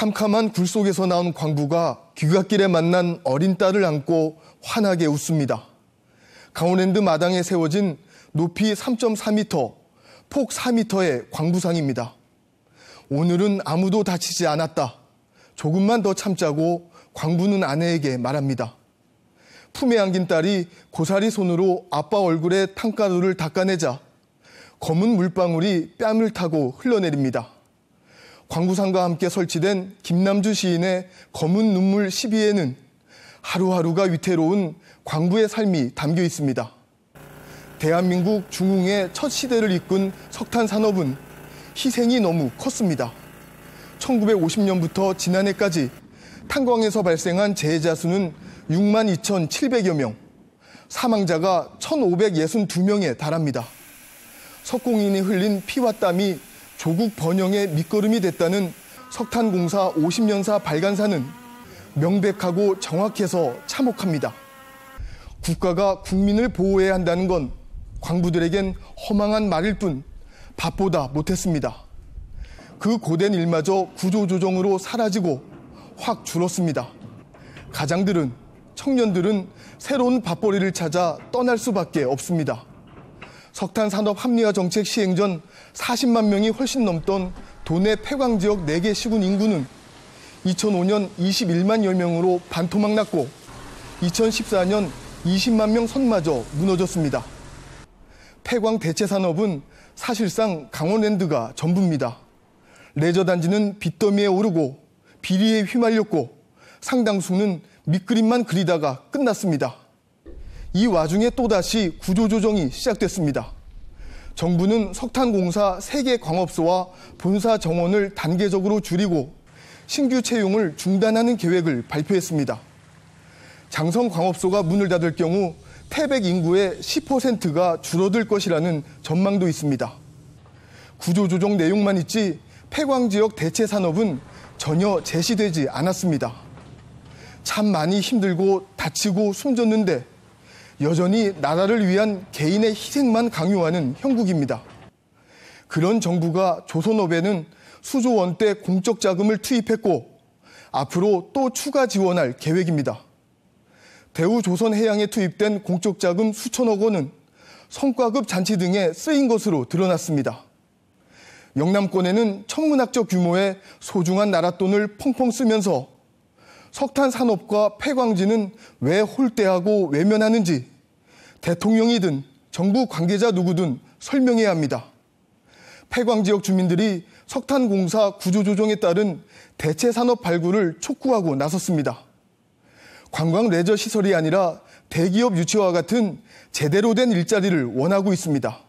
캄캄한 굴 속에서 나온 광부가 귀갓길에 만난 어린 딸을 안고 환하게 웃습니다. 강원랜드 마당에 세워진 높이 3.4m, 폭 4m의 광부상입니다. 오늘은 아무도 다치지 않았다. 조금만 더 참자고 광부는 아내에게 말합니다. 품에 안긴 딸이 고사리 손으로 아빠 얼굴에 탕가루를 닦아내자 검은 물방울이 뺨을 타고 흘러내립니다. 광구상과 함께 설치된 김남주 시인의 검은 눈물 12에는 하루하루가 위태로운 광부의 삶이 담겨 있습니다. 대한민국 중흥의 첫 시대를 이끈 석탄 산업은 희생이 너무 컸습니다. 1950년부터 지난해까지 탄광에서 발생한 재해자 수는 6만 2,700여 명, 사망자가 1,562명에 달합니다. 석공인이 흘린 피와 땀이 조국 번영의 밑거름이 됐다는 석탄공사 50년사 발간사는 명백하고 정확해서 참혹합니다. 국가가 국민을 보호해야 한다는 건 광부들에겐 허망한 말일 뿐 밥보다 못했습니다. 그 고된 일마저 구조조정으로 사라지고 확 줄었습니다. 가장들은 청년들은 새로운 밥벌이를 찾아 떠날 수밖에 없습니다. 석탄 산업 합리화 정책 시행 전 40만 명이 훨씬 넘던 도내 폐광 지역 4개 시군 인구는 2005년 2 1만1 0 명으로 반토막 났고 2014년 20만 명 선마저 무너졌습니다. 폐광 대체 산업은 사실상 강원랜드가 전부입니다. 레저 단지는 빚더미에 오르고 비리에 휘말렸고 상당수는 밑그림만 그리다가 끝났습니다. 이 와중에 또다시 구조조정이 시작됐습니다. 정부는 석탄공사 3개 광업소와 본사 정원을 단계적으로 줄이고 신규 채용을 중단하는 계획을 발표했습니다. 장성광업소가 문을 닫을 경우 태백 인구의 10%가 줄어들 것이라는 전망도 있습니다. 구조조정 내용만 있지 폐광 지역 대체 산업은 전혀 제시되지 않았습니다. 참 많이 힘들고 다치고 숨졌는데 여전히 나라를 위한 개인의 희생만 강요하는 형국입니다. 그런 정부가 조선업에는 수조 원대 공적 자금을 투입했고 앞으로 또 추가 지원할 계획입니다. 대우조선해양에 투입된 공적 자금 수천억 원은 성과급 잔치 등에 쓰인 것으로 드러났습니다. 영남권에는 천문학적 규모의 소중한 나랏돈을 펑펑 쓰면서 석탄 산업과 폐광지는 왜 홀대하고 외면하는지 대통령이든 정부 관계자 누구든 설명해야 합니다. 폐광 지역 주민들이 석탄 공사 구조 조정에 따른 대체 산업 발굴을 촉구하고 나섰습니다. 관광 레저 시설이 아니라 대기업 유치와 같은 제대로 된 일자리를 원하고 있습니다.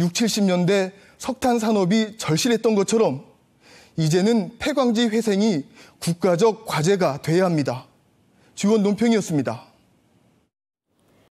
6, 70년대 석탄 산업이 절실했던 것처럼 이제는 폐광지 회생이 국가적 과제가 돼야 합니다. 주원 논평이었습니다.